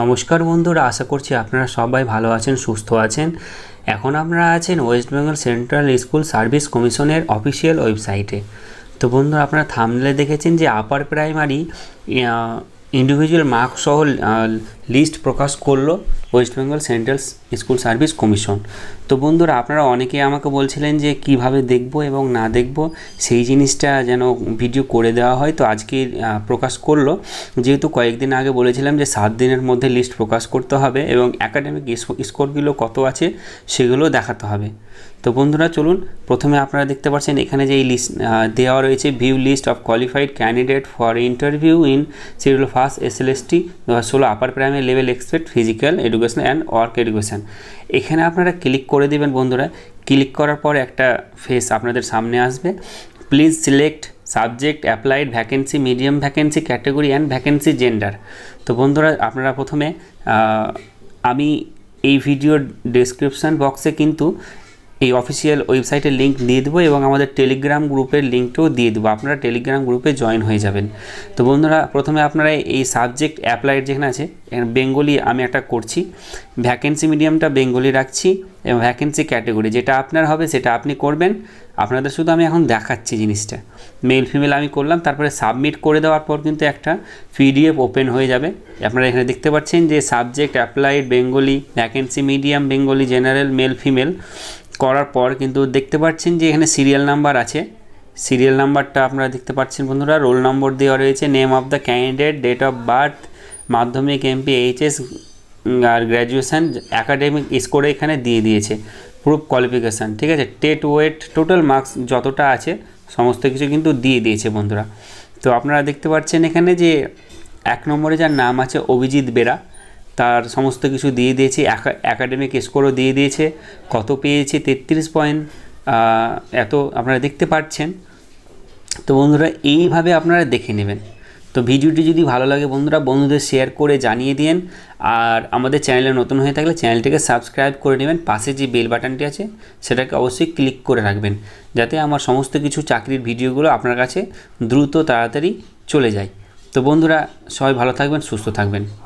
নমস্কার বন্ধুরা আশা করছি আপনারা সবাই ভালো আছেন সুস্থ আছেন এখন আপনারা আছেন West Bengal Central School Service কমিশনের অফিসিয়াল ওয়েবসাইটে তো বন্ধুরা আপনারা থামলে দেখেছেন যে আপার প্রাইমারি ইন্ডিভিজুয়াল মার্কসহ লিস্ট প্রকাশ করলো West Bengal Central School Service Commission তো বন্ধুরা আপনারা অনেকেই আমাকে বলছিলেন যে কিভাবে দেখব এবং না দেখব সেই জিনিসটা যেন ভিডিও করে দেওয়া হয় তো আজকে প্রকাশ করলো যেহেতু কয়েকদিন আগে বলেছিলাম যে সাত দিনের মধ্যে লিস্ট প্রকাশ করতে হবে এবং একাডেমিক স্কোরগুলো কত আছে সেগুলো দেখাতে হবে তো বন্ধুরা চলুন প্রথমে আপনারা দেখতে পাচ্ছেন এখানে যে এই লিস্ট দেওয়া রয়েছে view list of qualified candidate for interview in schedule first S L S T দু হাজার ষোলো upper primary level expect physical education education and work education এখানে আপনারা ক্লিক করে দিবেন বন্ধুরা ক্লিক করার পর একটা ফেস আপনাদের সামনে আসবে please select subject applied vacancy medium vacancy category and vacancy gender তো বন্ধুরা আপনারা প্রথমে আমি এই ভিডিওর ডেসক্রিপশান বক্সে কিন্তু এই অফিসিয়াল ওয়েবসাইটের লিঙ্ক দিয়ে দেবো এবং আমাদের টেলিগ্রাম গ্রুপের লিঙ্কটাও দিয়ে দেবো আপনারা টেলিগ্রাম গ্রুপে জয়েন হয়ে যাবেন তো বন্ধুরা প্রথমে আপনারা এই সাবজেক্ট অ্যাপ্লাইড যেখানে আছে বেঙ্গলি আমি একটা করছি ভ্যাকেন্সি মিডিয়ামটা বেঙ্গলি রাখছি এবং ভ্যাকেন্সি ক্যাটাগরি যেটা আপনার হবে সেটা আপনি করবেন আপনাদের শুধু আমি এখন দেখাচ্ছি জিনিসটা মেল ফিমেল আমি করলাম তারপরে সাবমিট করে দেওয়ার পর কিন্তু একটা পিডিএফ ওপেন হয়ে যাবে আপনারা এখানে দেখতে পাচ্ছেন যে subject applied Bengali vacancy medium Bengali general male female করার পর কিন্তু দেখতে পাচ্ছেন যে এখানে সিরিয়াল নাম্বার আছে সিরিয়াল নাম্বারটা আপনারা দেখতে পাচ্ছেন বন্ধুরা রোল নম্বর দেওয়া রয়েছে name of the candidate date of birth মাধ্যমিক এমপি এইচএস আর গ্র্যাজুয়েশান অ্যাকাডেমিক স্কোরে এখানে দিয়ে দিয়েছে প্রুফ কোয়ালিফিকেশান ঠিক আছে টেট ওয়েট টোটাল মার্কস যতটা আছে সমস্ত কিছু কিন্তু দিয়ে দিয়েছে বন্ধুরা তো আপনারা দেখতে পাচ্ছেন এখানে যে এক নম্বরে যার নাম আছে অভিজিৎ বেরা তার সমস্ত কিছু দিয়ে দিয়েছে অ্যাকাডেমিক স্কোরও দিয়ে দিয়েছে কত পেয়েছে তেত্রিশ পয়েন্ট এত আপনারা দেখতে পাচ্ছেন তো বন্ধুরা এইভাবে আপনারা দেখে নেবেন তো ভিডিওটি যদি ভালো লাগে বন্ধুরা বন্ধুদের শেয়ার করে জানিয়ে দিন আর আমাদের চ্যানেলে নতুন হয়ে থাকলে চ্যানেলটিকে সাবস্ক্রাইব করে নেবেন পাশে যে বেল বাটনটি আছে সেটাকে অবশ্যই ক্লিক করে রাখবেন যাতে আমার সমস্ত কিছু চাকরির ভিডিওগুলো আপনার কাছে দ্রুত তাড়াতাড়ি চলে যায় তো বন্ধুরা সবাই ভালো থাকবেন সুস্থ থাকবেন